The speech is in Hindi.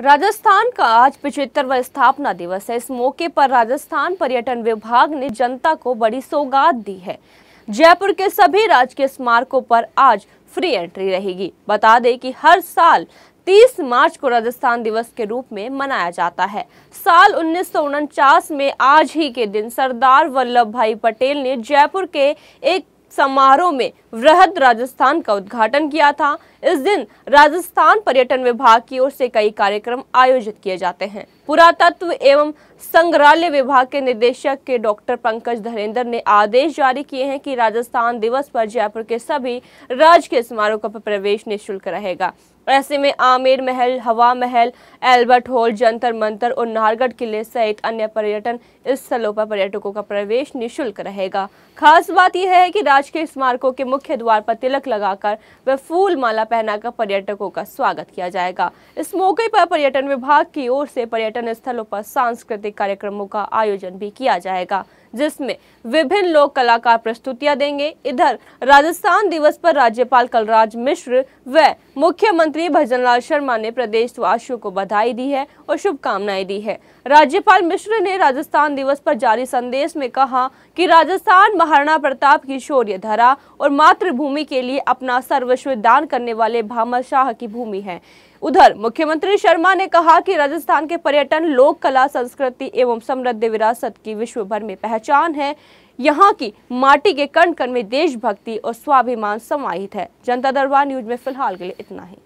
राजस्थान का आज पिछहत्तरवा स्थापना दिवस है इस मौके पर राजस्थान पर्यटन विभाग ने जनता को बड़ी सौगात दी है जयपुर के सभी राजकीय स्मारकों पर आज फ्री एंट्री रहेगी बता दें कि हर साल 30 मार्च को राजस्थान दिवस के रूप में मनाया जाता है साल उन्नीस में आज ही के दिन सरदार वल्लभ भाई पटेल ने जयपुर के एक समारोह में वृहद राजस्थान का उद्घाटन किया था इस दिन राजस्थान पर्यटन विभाग की ओर से कई कार्यक्रम आयोजित किए जाते हैं पुरातत्व एवं संग्रहालय विभाग के निदेशक के डॉक्टर पंकज धरेंद्र ने आदेश जारी किए हैं कि राजस्थान दिवस पर जयपुर के सभी राजकीय स्मारकों का प्रवेश निःशुल्क रहेगा ऐसे में आमेर महल हवा महल एल्बर्ट हॉल जंतर मंतर और नारगढ़ किले सहित अन्य पर्यटन स्थलों पर पर्यटकों का प्रवेश निःशुल्क रहेगा खास बात यह है कि राजकीय स्मारकों के मुख्य द्वार पर तिलक लगाकर व फूल माला पहनाकर पर्यटकों का स्वागत किया जाएगा इस मौके पर पर्यटन विभाग की ओर से पर्यटन पर्यटन स्थलों पर सांस्कृतिक कार्यक्रमों का आयोजन भी किया जाएगा जिसमें विभिन्न लोक कलाकार प्रस्तुतियां देंगे इधर राजस्थान दिवस पर राज्यपाल कलराज मिश्र व मुख्यमंत्री भजनलाल शर्मा ने प्रदेशवासियों को बधाई दी है और शुभकामनाएं दी है राज्यपाल मिश्र ने राजस्थान दिवस पर जारी संदेश में कहा कि राजस्थान महाराणा प्रताप की शौर्य धरा और मातृभूमि के लिए अपना सर्वस्व दान करने वाले भामा शाह की भूमि है उधर मुख्यमंत्री शर्मा ने कहा कि राजस्थान के पर्यटन लोक कला संस्कृति एवं समृद्ध विरासत की विश्व भर में पहचान है यहाँ की माटी के कण कण में देशभक्ति और स्वाभिमान समाहित है जनता दरबार न्यूज में फिलहाल के लिए इतना ही